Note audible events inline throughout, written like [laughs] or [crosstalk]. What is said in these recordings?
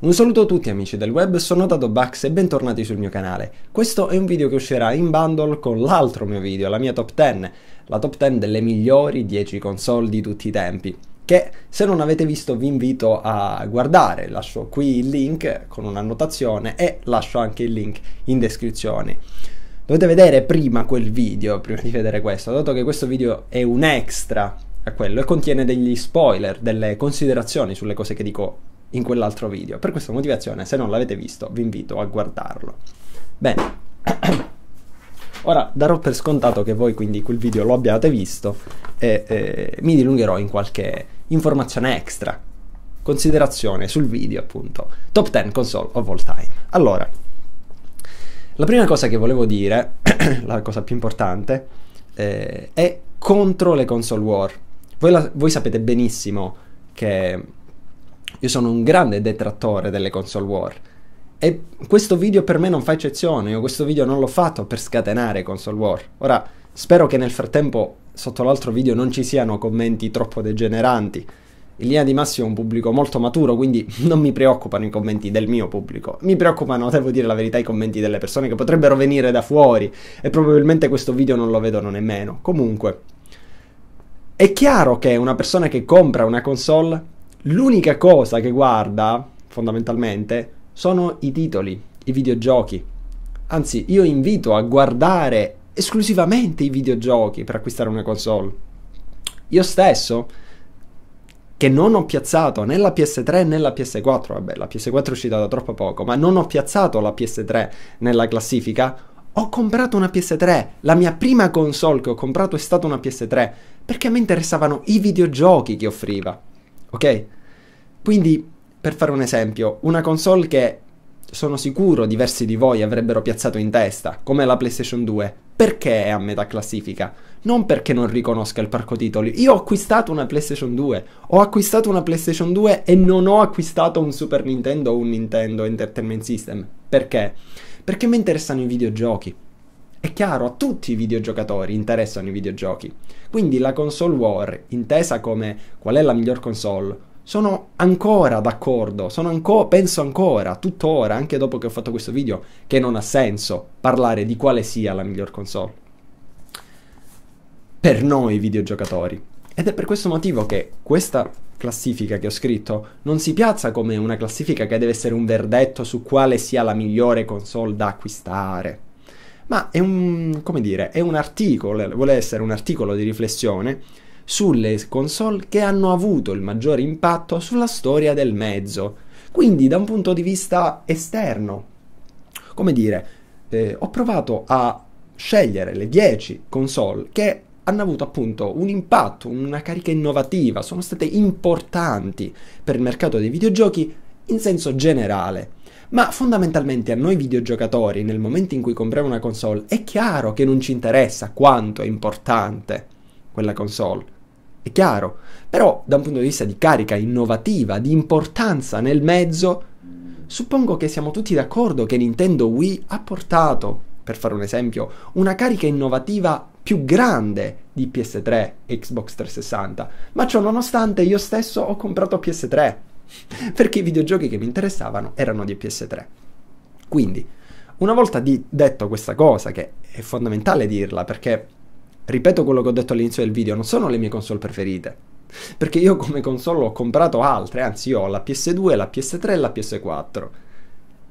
Un saluto a tutti amici del web, sono Dato Bax e bentornati sul mio canale. Questo è un video che uscirà in bundle con l'altro mio video, la mia top 10, la top 10 delle migliori 10 console di tutti i tempi che se non avete visto vi invito a guardare, lascio qui il link con un'annotazione e lascio anche il link in descrizione. Dovete vedere prima quel video, prima di vedere questo, dato che questo video è un extra a quello e contiene degli spoiler, delle considerazioni sulle cose che dico in quell'altro video. Per questa motivazione, se non l'avete visto, vi invito a guardarlo. Bene. [clears throat] Ora darò per scontato che voi quindi quel video lo abbiate visto e eh, mi dilungherò in qualche informazione extra, considerazione sul video appunto, top 10 console of all time. Allora, la prima cosa che volevo dire, [clears throat] la cosa più importante, eh, è contro le console war. Voi, la, voi sapete benissimo che io sono un grande detrattore delle console war. E questo video per me non fa eccezione, io questo video non l'ho fatto per scatenare console war. Ora, spero che nel frattempo sotto l'altro video non ci siano commenti troppo degeneranti. In linea di massimo è un pubblico molto maturo, quindi [laughs] non mi preoccupano i commenti del mio pubblico. Mi preoccupano, [laughs] devo dire la verità, i commenti delle persone che potrebbero venire da fuori e probabilmente questo video non lo vedono nemmeno. Comunque, è chiaro che una persona che compra una console L'unica cosa che guarda, fondamentalmente, sono i titoli, i videogiochi. Anzi, io invito a guardare esclusivamente i videogiochi per acquistare una console. Io stesso, che non ho piazzato né la PS3 né la PS4, vabbè, la PS4 è uscita da troppo poco, ma non ho piazzato la PS3 nella classifica, ho comprato una PS3. La mia prima console che ho comprato è stata una PS3 perché a me interessavano i videogiochi che offriva. Ok? Quindi, per fare un esempio, una console che sono sicuro diversi di voi avrebbero piazzato in testa, come la PlayStation 2, perché è a metà classifica? Non perché non riconosca il parco titoli. Io ho acquistato una PlayStation 2, ho acquistato una PlayStation 2 e non ho acquistato un Super Nintendo o un Nintendo Entertainment System. Perché? Perché mi interessano i videogiochi. È chiaro, a tutti i videogiocatori interessano i videogiochi. Quindi la console war, intesa come qual è la miglior console, sono ancora d'accordo, sono anco- penso ancora, tuttora, anche dopo che ho fatto questo video, che non ha senso parlare di quale sia la miglior console. Per noi videogiocatori. Ed è per questo motivo che questa classifica che ho scritto non si piazza come una classifica che deve essere un verdetto su quale sia la migliore console da acquistare. Ma è un, come dire, è un articolo, vuole essere un articolo di riflessione sulle console che hanno avuto il maggiore impatto sulla storia del mezzo. Quindi da un punto di vista esterno, come dire, eh, ho provato a scegliere le 10 console che hanno avuto appunto un impatto, una carica innovativa, sono state importanti per il mercato dei videogiochi in senso generale. Ma fondamentalmente a noi videogiocatori, nel momento in cui compriamo una console, è chiaro che non ci interessa quanto è importante quella console è chiaro, però da un punto di vista di carica innovativa, di importanza nel mezzo, suppongo che siamo tutti d'accordo che Nintendo Wii ha portato, per fare un esempio, una carica innovativa più grande di PS3 e Xbox 360, ma ciò nonostante io stesso ho comprato PS3, [laughs] perché i videogiochi che mi interessavano erano di PS3. Quindi, una volta detto questa cosa, che è fondamentale dirla perché ripeto quello che ho detto all'inizio del video, non sono le mie console preferite. Perché io come console ho comprato altre, anzi io ho la PS2, la PS3 e la PS4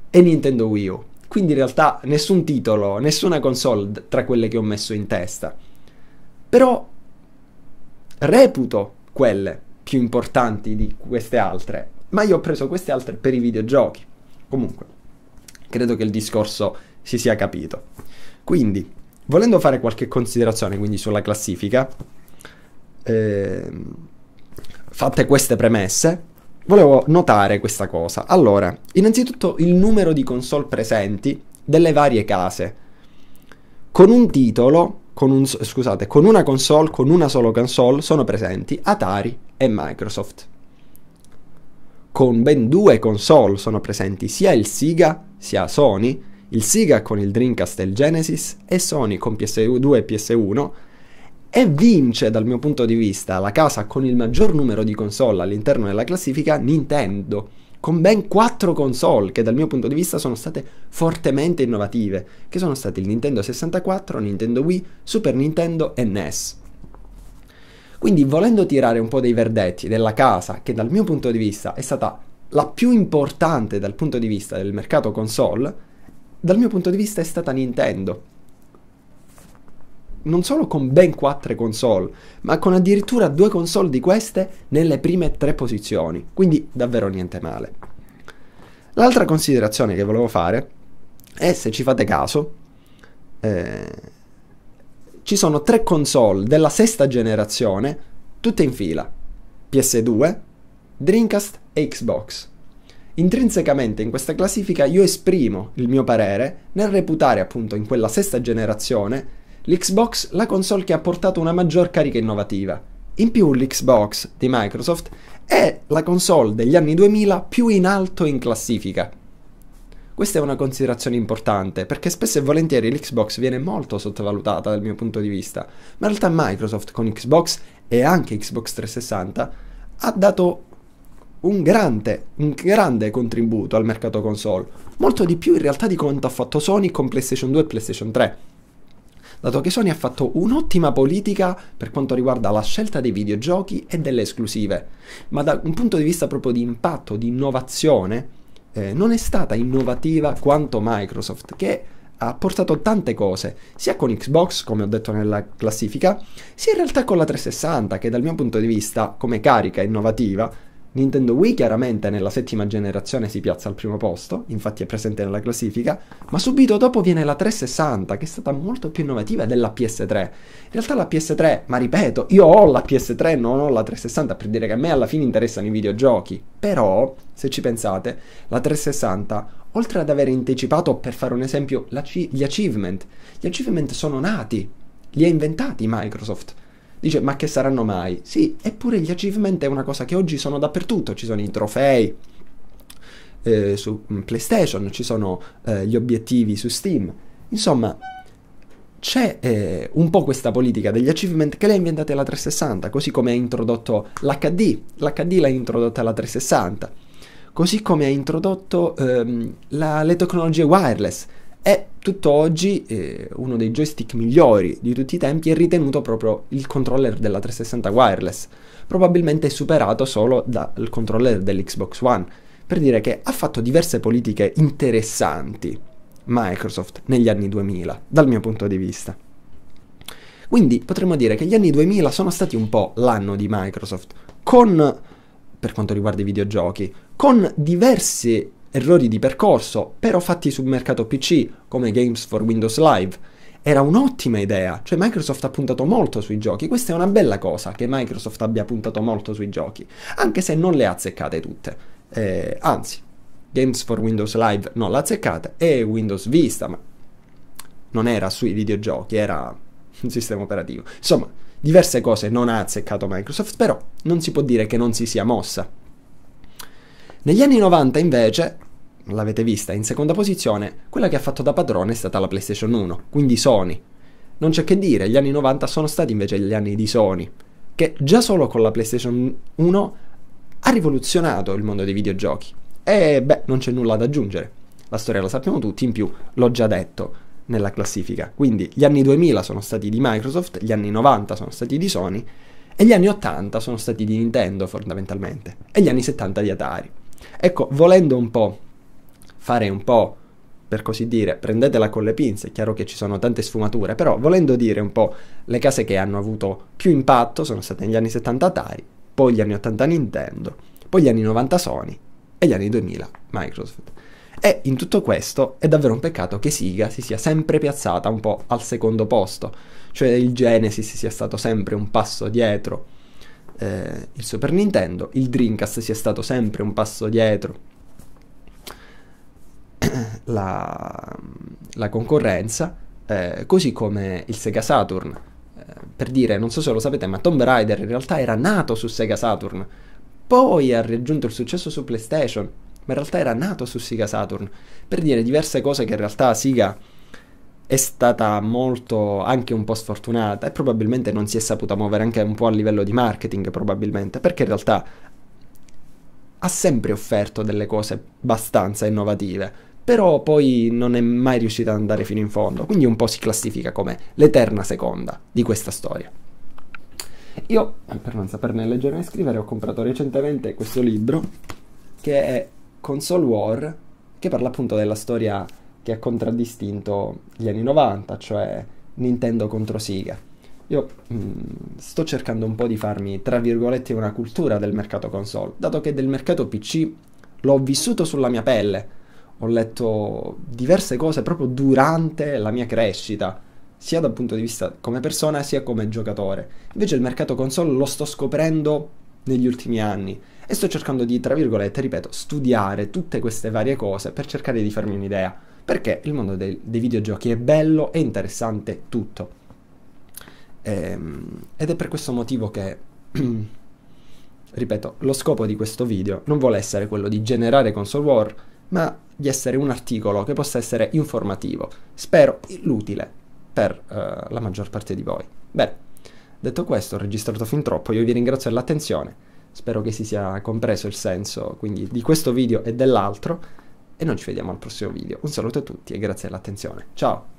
e Nintendo Wii U. Quindi in realtà nessun titolo, nessuna console tra quelle che ho messo in testa. Però reputo quelle più importanti di queste altre, ma io ho preso queste altre per i videogiochi. Comunque, credo che il discorso si sia capito. Quindi, Volendo fare qualche considerazione quindi sulla classifica, eh, fatte queste premesse, volevo notare questa cosa. Allora, innanzitutto il numero di console presenti delle varie case. Con un titolo, con un, scusate, con una console, con una sola console, sono presenti Atari e Microsoft. Con ben due console sono presenti sia il Sega sia Sony, il Sega con il Dreamcast e il Genesis e Sony con PS2 e PS1 e vince dal mio punto di vista la casa con il maggior numero di console all'interno della classifica Nintendo con ben 4 console che dal mio punto di vista sono state fortemente innovative, che sono state il Nintendo 64, Nintendo Wii, Super Nintendo e NES. Quindi volendo tirare un po' dei verdetti della casa che dal mio punto di vista è stata la più importante dal punto di vista del mercato console, dal mio punto di vista è stata Nintendo. Non solo con ben 4 console, ma con addirittura due console di queste nelle prime tre posizioni, quindi davvero niente male. L'altra considerazione che volevo fare è se ci fate caso, eh, ci sono tre console della sesta generazione, tutte in fila, PS2, Dreamcast e Xbox. Intrinsecamente in questa classifica io esprimo il mio parere nel reputare appunto in quella sesta generazione l'Xbox la console che ha portato una maggior carica innovativa. In più l'Xbox di Microsoft è la console degli anni 2000 più in alto in classifica. Questa è una considerazione importante perché spesso e volentieri l'Xbox viene molto sottovalutata dal mio punto di vista, ma in realtà Microsoft con Xbox e anche Xbox 360 ha dato un grande, un grande contributo al mercato console, molto di più in realtà di quanto ha fatto Sony con PlayStation 2 e PlayStation 3 dato che Sony ha fatto un'ottima politica per quanto riguarda la scelta dei videogiochi e delle esclusive, ma da un punto di vista proprio di impatto, di innovazione, eh, non è stata innovativa quanto Microsoft, che ha portato tante cose, sia con Xbox, come ho detto nella classifica, sia in realtà con la 360, che dal mio punto di vista, come carica innovativa, Nintendo Wii chiaramente nella settima generazione si piazza al primo posto, infatti è presente nella classifica, ma subito dopo viene la 360 che è stata molto più innovativa della PS3. In realtà la PS3, ma ripeto, io ho la PS3, non ho la 360 per dire che a me alla fine interessano i videogiochi, però se ci pensate, la 360 oltre ad aver anticipato, per fare un esempio, gli achievement, gli achievement sono nati, li ha inventati Microsoft Dice, ma che saranno mai? Sì, eppure gli achievement è una cosa che oggi sono dappertutto, ci sono i trofei, eh, su mm, PlayStation, ci sono eh, gli obiettivi su Steam. Insomma, c'è eh, un po' questa politica degli achievement che l'ha inventata la 360, così come ha introdotto l'HD, l'HD l'ha introdotta la 360, così come ha introdotto ehm, la, le tecnologie wireless. E tutt'oggi eh, uno dei joystick migliori di tutti i tempi è ritenuto proprio il controller della 360 wireless, probabilmente superato solo dal controller dell'Xbox One, per dire che ha fatto diverse politiche interessanti Microsoft negli anni 2000, dal mio punto di vista. Quindi potremmo dire che gli anni 2000 sono stati un po' l'anno di Microsoft, con, per quanto riguarda i videogiochi, con diversi errori di percorso, però fatti sul mercato PC come Games for Windows Live. Era un'ottima idea, cioè Microsoft ha puntato molto sui giochi, questa è una bella cosa che Microsoft abbia puntato molto sui giochi, anche se non le ha azzeccate tutte. Eh, anzi, Games for Windows Live non l'ha azzeccata e Windows Vista, ma non era sui videogiochi, era un sistema operativo. Insomma, diverse cose non ha azzeccato Microsoft, però non si può dire che non si sia mossa. Negli anni 90 invece, l'avete vista in seconda posizione, quella che ha fatto da padrone è stata la PlayStation 1, quindi Sony. Non c'è che dire, gli anni 90 sono stati invece gli anni di Sony, che già solo con la PlayStation 1 ha rivoluzionato il mondo dei videogiochi. E beh, non c'è nulla da aggiungere. La storia la sappiamo tutti, in più l'ho già detto nella classifica. Quindi gli anni 2000 sono stati di Microsoft, gli anni 90 sono stati di Sony e gli anni 80 sono stati di Nintendo fondamentalmente e gli anni 70 di Atari. Ecco, volendo un po' fare un po' per così dire, prendetela con le pinze, è chiaro che ci sono tante sfumature, però volendo dire un po' le case che hanno avuto più impatto sono state negli anni 70 Atari, poi gli anni 80 Nintendo, poi gli anni 90 Sony e gli anni 2000 Microsoft. E in tutto questo è davvero un peccato che Siga si sia sempre piazzata un po' al secondo posto, cioè il Genesis sia stato sempre un passo dietro eh, il Super Nintendo, il Dreamcast sia stato sempre un passo dietro [clears throat] la, la, concorrenza, eh, così come il Sega Saturn. Eh, per dire, non so se lo sapete, ma Tomb Raider in realtà era nato su Sega Saturn, poi ha raggiunto il successo su PlayStation, ma in realtà era nato su Sega Saturn. Per dire diverse cose che in realtà Sega è stata molto anche un po' sfortunata e probabilmente non si è saputa muovere anche un po' a livello di marketing probabilmente perché in realtà ha sempre offerto delle cose abbastanza innovative però poi non è mai riuscita ad andare fino in fondo quindi un po' si classifica come l'eterna seconda di questa storia io eh, per non saperne leggere né scrivere ho comprato recentemente questo libro che è Console War che parla appunto della storia che ha contraddistinto gli anni 90, cioè Nintendo contro Sega. Io mh, mm, sto cercando un po' di farmi, tra virgolette, una cultura del mercato console, dato che del mercato PC l'ho vissuto sulla mia pelle, ho letto diverse cose proprio durante la mia crescita, sia dal punto di vista come persona sia come giocatore. Invece il mercato console lo sto scoprendo negli ultimi anni e sto cercando di, tra virgolette, ripeto, studiare tutte queste varie cose per cercare di farmi un'idea perché il mondo dei, dei videogiochi è bello, è interessante tutto. Ehm, ed è per questo motivo che, [clears throat] ripeto, lo scopo di questo video non vuole essere quello di generare console war, ma di essere un articolo che possa essere informativo, spero l'utile per uh, la maggior parte di voi. Bene, detto questo, ho registrato fin troppo, io vi ringrazio dell'attenzione, spero che si sia compreso il senso quindi di questo video e dell'altro e noi ci vediamo al prossimo video. Un saluto a tutti e grazie dell'attenzione. Ciao!